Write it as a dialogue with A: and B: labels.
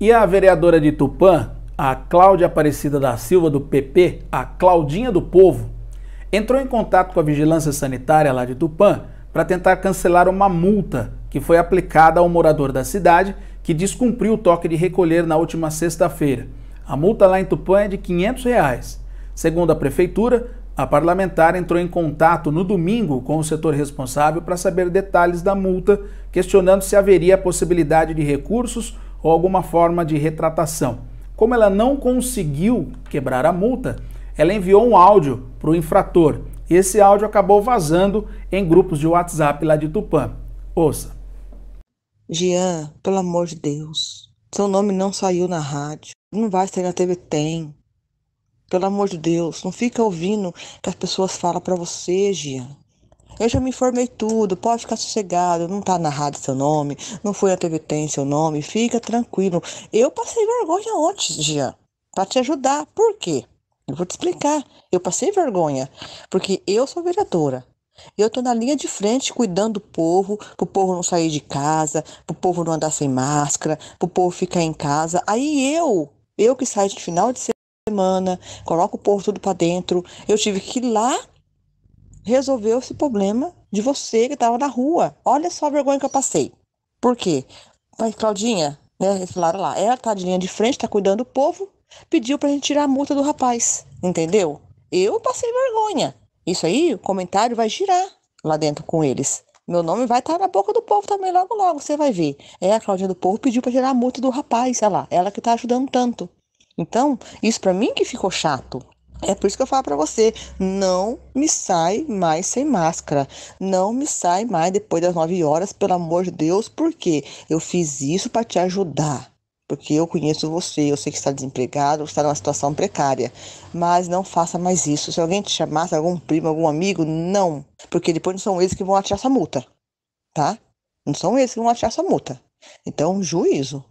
A: E a vereadora de Tupã, a Cláudia Aparecida da Silva, do PP, a Claudinha do Povo, entrou em contato com a vigilância sanitária lá de Tupã para tentar cancelar uma multa que foi aplicada ao morador da cidade que descumpriu o toque de recolher na última sexta-feira. A multa lá em Tupã é de R$ 500. Reais. Segundo a prefeitura, a parlamentar entrou em contato no domingo com o setor responsável para saber detalhes da multa, questionando se haveria a possibilidade de recursos ou alguma forma de retratação. Como ela não conseguiu quebrar a multa, ela enviou um áudio para o infrator. E esse áudio acabou vazando em grupos de WhatsApp lá de Tupã. Ouça.
B: Jean, pelo amor de Deus, seu nome não saiu na rádio. Não vai sair na TV, tem. Pelo amor de Deus, não fica ouvindo que as pessoas falam para você, Jean. Eu já me informei tudo, pode ficar sossegado, não tá narrado seu nome, não foi a TV tem seu nome, fica tranquilo. Eu passei vergonha ontem, Jean, para te ajudar. Por quê? Eu vou te explicar. Eu passei vergonha, porque eu sou vereadora. Eu tô na linha de frente cuidando do povo, pro povo não sair de casa, pro povo não andar sem máscara, pro povo ficar em casa. Aí eu, eu que saio de final de semana, coloco o povo tudo para dentro, eu tive que ir lá resolveu esse problema de você que estava na rua. Olha só a vergonha que eu passei. Por quê? Mas Claudinha, né, eles falaram lá, ela tá de linha de frente, tá cuidando do povo, pediu pra gente tirar a multa do rapaz, entendeu? Eu passei vergonha. Isso aí, o comentário vai girar lá dentro com eles. Meu nome vai estar tá na boca do povo também logo logo, você vai ver. É, a Claudinha do Povo pediu para tirar a multa do rapaz, olha lá, ela que tá ajudando tanto. Então, isso para mim que ficou chato. É por isso que eu falo para você, não me sai mais sem máscara, não me sai mais depois das 9 horas, pelo amor de Deus, porque eu fiz isso para te ajudar. Porque eu conheço você, eu sei que está desempregado, está numa situação precária, mas não faça mais isso. Se alguém te chamasse, algum primo, algum amigo, não, porque depois não são eles que vão atirar essa multa, tá? Não são eles que vão atirar essa multa. Então, juízo.